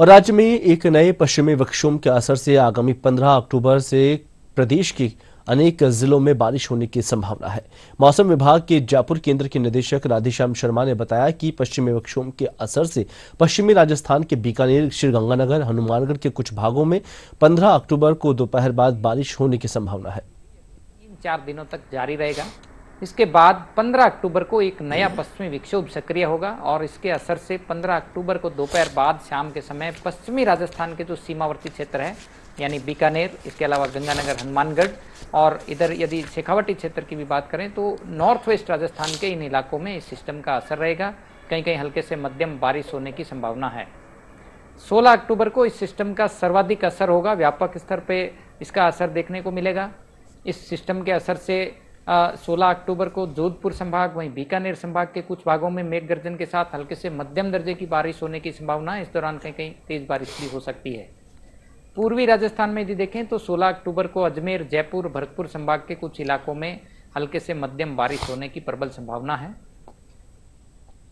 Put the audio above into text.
और राज्य में एक नए पश्चिमी विक्षोभ के असर से आगामी 15 अक्टूबर से प्रदेश के अनेक जिलों में बारिश होने की संभावना है मौसम विभाग के जयपुर केंद्र के निदेशक राधेश्याम शर्मा ने बताया कि पश्चिमी विक्षोभ के असर से पश्चिमी राजस्थान के बीकानेर श्रीगंगानगर हनुमानगढ़ के कुछ भागों में 15 अक्टूबर को दोपहर बाद बारिश होने की संभावना है तीन चार दिनों तक जारी रहेगा इसके बाद 15 अक्टूबर को एक नया पश्चिमी विक्षोभ सक्रिय होगा और इसके असर से 15 अक्टूबर को दोपहर बाद शाम के समय पश्चिमी राजस्थान के जो सीमावर्ती क्षेत्र है यानी बीकानेर इसके अलावा गंगानगर हनुमानगढ़ और इधर यदि शेखावटी क्षेत्र की भी बात करें तो नॉर्थ वेस्ट राजस्थान के इन इलाकों में इस सिस्टम का असर रहेगा कहीं कहीं हल्के से मध्यम बारिश होने की संभावना है 16 अक्टूबर को इस सिस्टम का सर्वाधिक असर होगा व्यापक स्तर पर इसका असर देखने को मिलेगा इस सिस्टम के असर से सोलह अक्टूबर को जोधपुर संभाग वहीं बीकानेर संभाग के कुछ भागों में मेघ गर्जन के साथ हल्के से मध्यम दर्जे की बारिश होने की संभावना है इस दौरान कहीं कहीं तेज बारिश भी हो सकती है पूर्वी राजस्थान में यदि देखें तो 16 अक्टूबर को अजमेर जयपुर भरतपुर संभाग के कुछ इलाकों में हल्के से मध्यम बारिश होने की प्रबल संभावना है